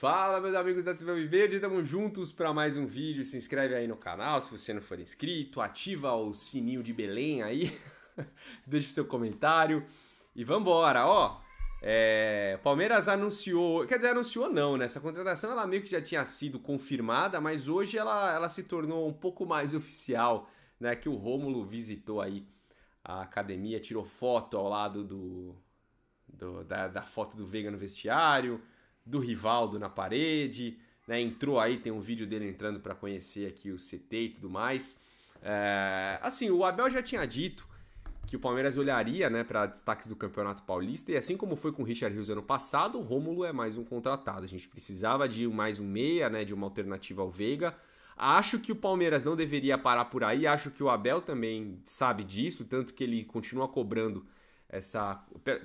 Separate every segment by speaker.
Speaker 1: Fala meus amigos da TV Verde, estamos juntos para mais um vídeo. Se inscreve aí no canal se você não for inscrito, ativa o sininho de Belém aí, deixa o seu comentário e vambora, ó. É, Palmeiras anunciou, quer dizer, anunciou não, né? Essa contratação ela meio que já tinha sido confirmada, mas hoje ela, ela se tornou um pouco mais oficial, né? Que o Rômulo visitou aí a academia, tirou foto ao lado do, do da, da foto do Veiga no vestiário do Rivaldo na parede, né? Entrou aí, tem um vídeo dele entrando para conhecer aqui o CT e tudo mais. É, assim, o Abel já tinha dito que o Palmeiras olharia né, para destaques do Campeonato Paulista, e assim como foi com o Richard Rios ano passado, o Rômulo é mais um contratado. A gente precisava de mais um meia, né, de uma alternativa ao Veiga. Acho que o Palmeiras não deveria parar por aí, acho que o Abel também sabe disso, tanto que ele continua cobrando essa.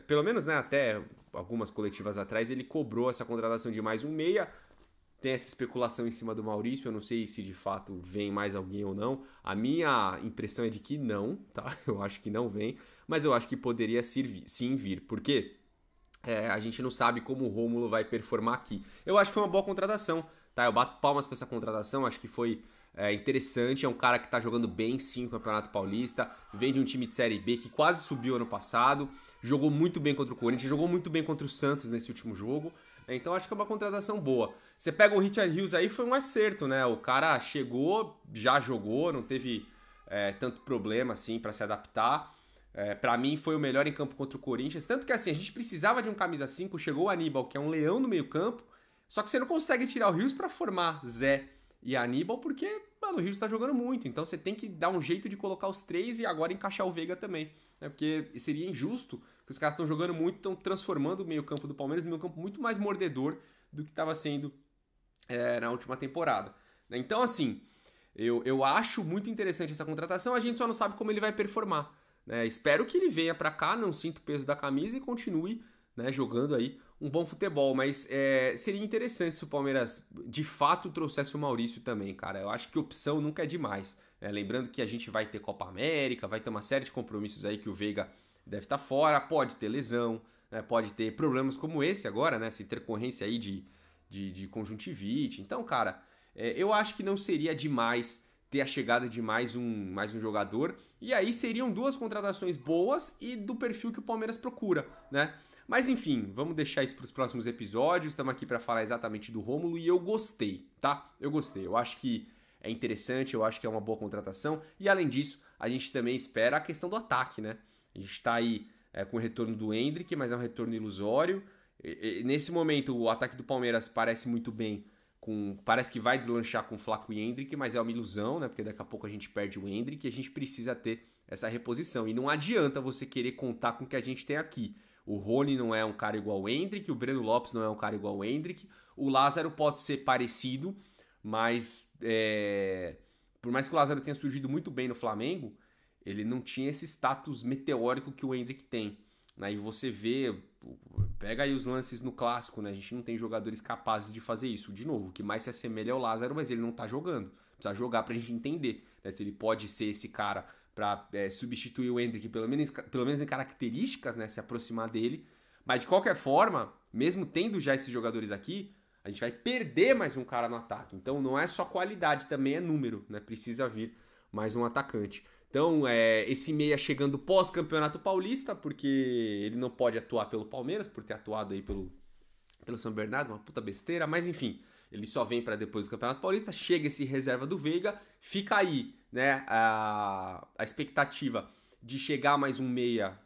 Speaker 1: Pelo menos né, até algumas coletivas atrás, ele cobrou essa contratação de mais um meia. Tem essa especulação em cima do Maurício, eu não sei se de fato vem mais alguém ou não. A minha impressão é de que não, tá? Eu acho que não vem, mas eu acho que poderia servir, sim vir. porque É, a gente não sabe como o Rômulo vai performar aqui. Eu acho que foi uma boa contratação, tá? Eu bato palmas para essa contratação, acho que foi é interessante, é um cara que está jogando bem sim no Campeonato Paulista, vem de um time de Série B que quase subiu ano passado, jogou muito bem contra o Corinthians, jogou muito bem contra o Santos nesse último jogo, é, então acho que é uma contratação boa. Você pega o Richard Hughes aí, foi um acerto, né? O cara chegou, já jogou, não teve é, tanto problema assim para se adaptar. É, para mim foi o melhor em campo contra o Corinthians, tanto que assim, a gente precisava de um camisa 5, chegou o Aníbal, que é um leão no meio campo, só que você não consegue tirar o Hughes para formar Zé e Aníbal, porque, mano, o Rio está jogando muito. Então você tem que dar um jeito de colocar os três e agora encaixar o Veiga também. Né? Porque seria injusto, que os caras estão jogando muito, estão transformando o meio-campo do Palmeiras num meio-campo muito mais mordedor do que estava sendo é, na última temporada. Né? Então, assim, eu, eu acho muito interessante essa contratação, a gente só não sabe como ele vai performar. Né? Espero que ele venha para cá, não sinta o peso da camisa e continue né, jogando aí um bom futebol, mas é, seria interessante se o Palmeiras de fato trouxesse o Maurício também, cara. Eu acho que opção nunca é demais. Né? Lembrando que a gente vai ter Copa América, vai ter uma série de compromissos aí que o Veiga deve estar tá fora, pode ter lesão, né? pode ter problemas como esse agora, né? Essa intercorrência aí de, de, de conjuntivite. Então, cara, é, eu acho que não seria demais ter a chegada de mais um, mais um jogador. E aí seriam duas contratações boas e do perfil que o Palmeiras procura, né? Mas enfim, vamos deixar isso para os próximos episódios. Estamos aqui para falar exatamente do Rômulo e eu gostei, tá? Eu gostei. Eu acho que é interessante, eu acho que é uma boa contratação. E além disso, a gente também espera a questão do ataque, né? A gente está aí é, com o retorno do Hendrick, mas é um retorno ilusório. E, e, nesse momento, o ataque do Palmeiras parece muito bem. Com, parece que vai deslanchar com o Flaco e Hendrick, mas é uma ilusão, né? Porque daqui a pouco a gente perde o Hendrick e a gente precisa ter essa reposição. E não adianta você querer contar com o que a gente tem aqui. O Rony não é um cara igual ao Hendrick, o Breno Lopes não é um cara igual ao Hendrick. O Lázaro pode ser parecido, mas é... por mais que o Lázaro tenha surgido muito bem no Flamengo, ele não tinha esse status meteórico que o Hendrick tem. Aí né? E você vê, pega aí os lances no clássico, né? A gente não tem jogadores capazes de fazer isso. De novo, o que mais se assemelha é o Lázaro, mas ele não tá jogando. Precisa jogar pra gente entender né? se ele pode ser esse cara para é, substituir o Hendrick, pelo menos, pelo menos em características, né? Se aproximar dele. Mas de qualquer forma, mesmo tendo já esses jogadores aqui, a gente vai perder mais um cara no ataque. Então não é só qualidade, também é número, né? Precisa vir mais um atacante. Então, é, esse meia chegando pós-campeonato paulista, porque ele não pode atuar pelo Palmeiras, por ter atuado aí pelo, pelo São Bernardo, uma puta besteira, mas enfim, ele só vem para depois do Campeonato Paulista, chega esse reserva do Veiga, fica aí né, a, a expectativa de chegar mais um meia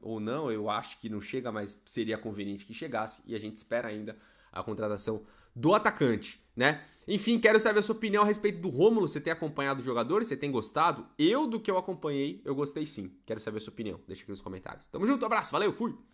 Speaker 1: ou não, eu acho que não chega, mas seria conveniente que chegasse e a gente espera ainda a contratação do atacante, né? Enfim, quero saber a sua opinião a respeito do Rômulo. Você tem acompanhado o jogador, Você tem gostado? Eu, do que eu acompanhei, eu gostei sim. Quero saber a sua opinião. Deixa aqui nos comentários. Tamo junto, abraço, valeu, fui!